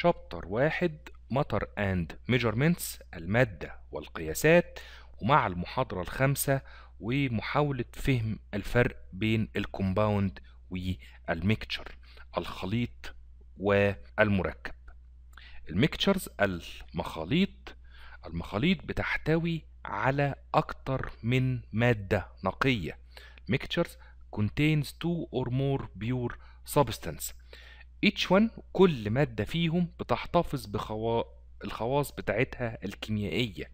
شابتر واحد مطر اند ميجرمنتس المادة والقياسات ومع المحاضرة الخامسة ومحاولة فهم الفرق بين الكومباوند والميكتشر الخليط والمركب الميكتشرز المخاليط المخاليط بتحتوي على أكتر من مادة نقية mixtures contains two or more pure substance H1 كل مادة فيهم بتحتفظ بخواص الخواص بتاعتها الكيميائية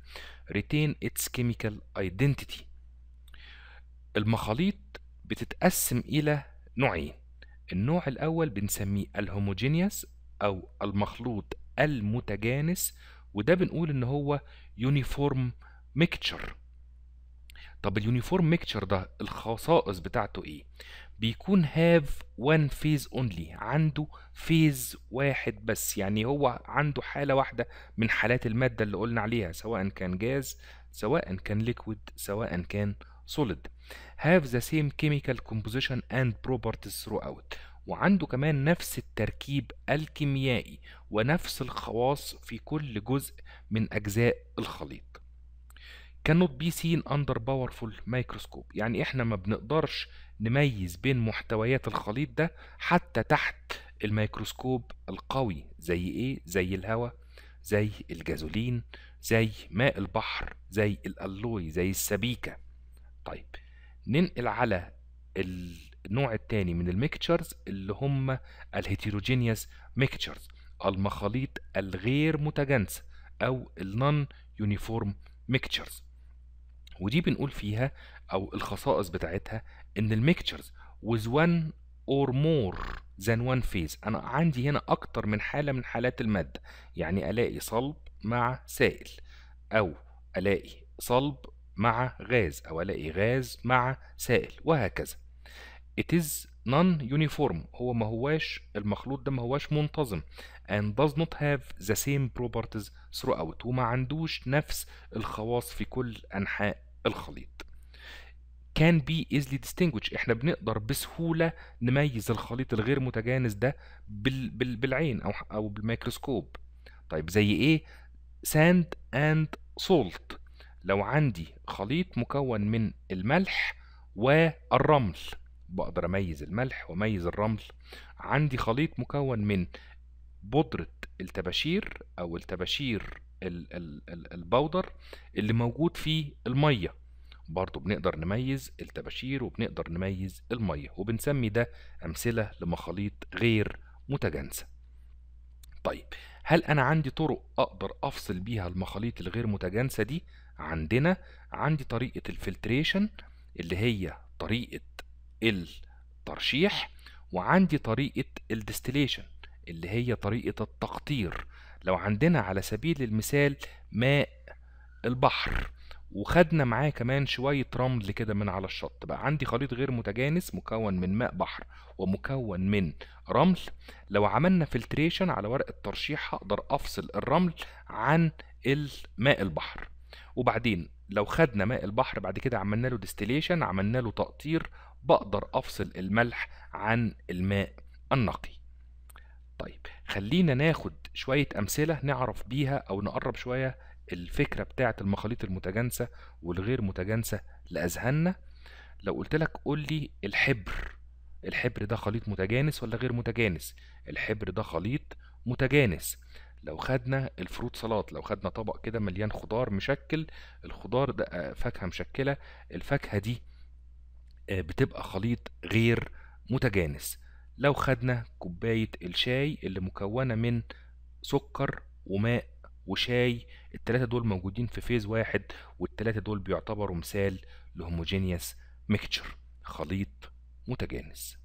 retain its chemical identity المخاليط بتتقسم إلى نوعين النوع الأول بنسميه الهوموجينيوس أو المخلوط المتجانس وده بنقول إن هو يونيفورم ميكتشر طب اليونيفورم ميكتشر ده الخصائص بتاعته ايه بيكون هاف وان فيز اونلي عنده فيز واحد بس يعني هو عنده حالة واحدة من حالات المادة اللي قلنا عليها سواء كان جاز سواء كان ليكويد سواء كان هاف ذا سيم كيميكال كومبوزيشن اند بروبرتيز ثرو اوت وعنده كمان نفس التركيب الكيميائي ونفس الخواص في كل جزء من أجزاء الخليط cannot be seen under powerful microscope يعني احنا ما بنقدرش نميز بين محتويات الخليط ده حتى تحت الميكروسكوب القوي زي ايه زي الهواء زي الجازولين زي ماء البحر زي الالوي زي السبيكه طيب ننقل على النوع الثاني من الميكتشرز اللي هم الهيتروجينيوس ميكتشرز المخاليط الغير متجانسه او النون يونيفورم ميكتشرز ودي بنقول فيها او الخصائص بتاعتها ان الميكتشرز with one or more than one phase انا عندي هنا اكتر من حاله من حالات الماده يعني الاقي صلب مع سائل او الاقي صلب مع غاز او الاقي غاز مع سائل وهكذا it is non-uniform هو ما هواش المخلوط ده ما هواش منتظم and does not have the same properties throughout وما عندوش نفس الخواص في كل أنحاء الخليط can be easily distinguished احنا بنقدر بسهولة نميز الخليط الغير متجانس ده بال بال بالعين أو أو بالميكروسكوب طيب زي إيه sand and salt لو عندي خليط مكون من الملح والرمل بقدر اميز الملح واميز الرمل عندي خليط مكون من بودرة التباشير او التباشير البودر اللي موجود فيه المية برضو بنقدر نميز التباشير وبنقدر نميز المية وبنسمي ده أمثلة لمخاليط غير متجانسة طيب هل أنا عندي طرق أقدر أفصل بيها المخاليط الغير متجانسة دي؟ عندنا عندي طريقة الفلتريشن اللي هي طريقة الترشيح وعندي طريقة الديستليشن اللي هي طريقة التقطير لو عندنا على سبيل المثال ماء البحر وخدنا معاه كمان شوية رمل كده من على الشط بقى عندي خليط غير متجانس مكون من ماء بحر ومكون من رمل لو عملنا فلتريشن على ورقة ترشيح هقدر أفصل الرمل عن ماء البحر وبعدين لو خدنا ماء البحر بعد كده عملنا له ديستيليشن عملنا له تقطير بقدر أفصل الملح عن الماء النقي طيب خلينا ناخد شوية أمثلة نعرف بيها أو نقرب شوية الفكرة بتاعة المخاليط المتجانسة والغير متجانسة لأذهاننا لو قلت لك قول لي الحبر الحبر ده خليط متجانس ولا غير متجانس الحبر ده خليط متجانس لو خدنا الفروت صلات لو خدنا طبق كده مليان خضار مشكل الخضار ده آه، فاكهة مشكلة الفاكهة دي آه، بتبقى خليط غير متجانس لو خدنا كوباية الشاي اللي مكونة من سكر وماء وشاي التلاتة دول موجودين في فيز واحد والتلاتة دول بيعتبروا مثال لهوموجينيوس ميكتشر خليط متجانس